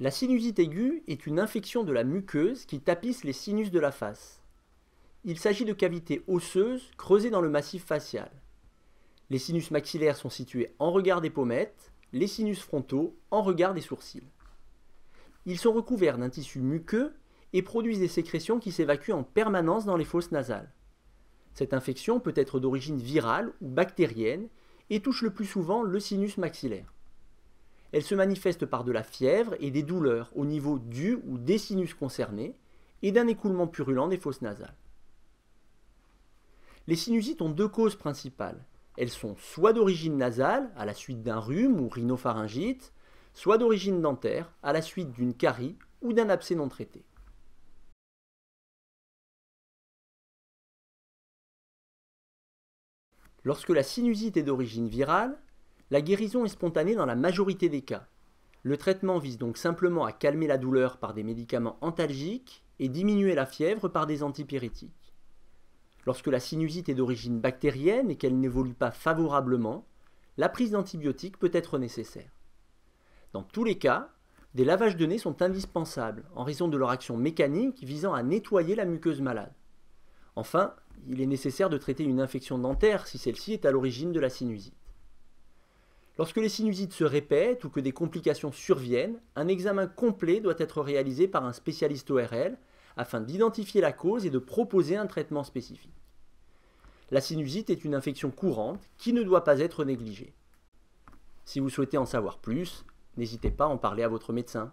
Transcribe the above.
La sinusite aiguë est une infection de la muqueuse qui tapisse les sinus de la face. Il s'agit de cavités osseuses creusées dans le massif facial. Les sinus maxillaires sont situés en regard des pommettes, les sinus frontaux en regard des sourcils. Ils sont recouverts d'un tissu muqueux et produisent des sécrétions qui s'évacuent en permanence dans les fosses nasales. Cette infection peut être d'origine virale ou bactérienne et touche le plus souvent le sinus maxillaire. Elle se manifeste par de la fièvre et des douleurs au niveau du ou des sinus concernés et d'un écoulement purulent des fosses nasales. Les sinusites ont deux causes principales. Elles sont soit d'origine nasale, à la suite d'un rhume ou rhinopharyngite, soit d'origine dentaire, à la suite d'une carie ou d'un abcès non traité. Lorsque la sinusite est d'origine virale, la guérison est spontanée dans la majorité des cas. Le traitement vise donc simplement à calmer la douleur par des médicaments antalgiques et diminuer la fièvre par des antipyrétiques. Lorsque la sinusite est d'origine bactérienne et qu'elle n'évolue pas favorablement, la prise d'antibiotiques peut être nécessaire. Dans tous les cas, des lavages de nez sont indispensables en raison de leur action mécanique visant à nettoyer la muqueuse malade. Enfin, il est nécessaire de traiter une infection dentaire si celle-ci est à l'origine de la sinusite. Lorsque les sinusites se répètent ou que des complications surviennent, un examen complet doit être réalisé par un spécialiste ORL afin d'identifier la cause et de proposer un traitement spécifique. La sinusite est une infection courante qui ne doit pas être négligée. Si vous souhaitez en savoir plus, n'hésitez pas à en parler à votre médecin.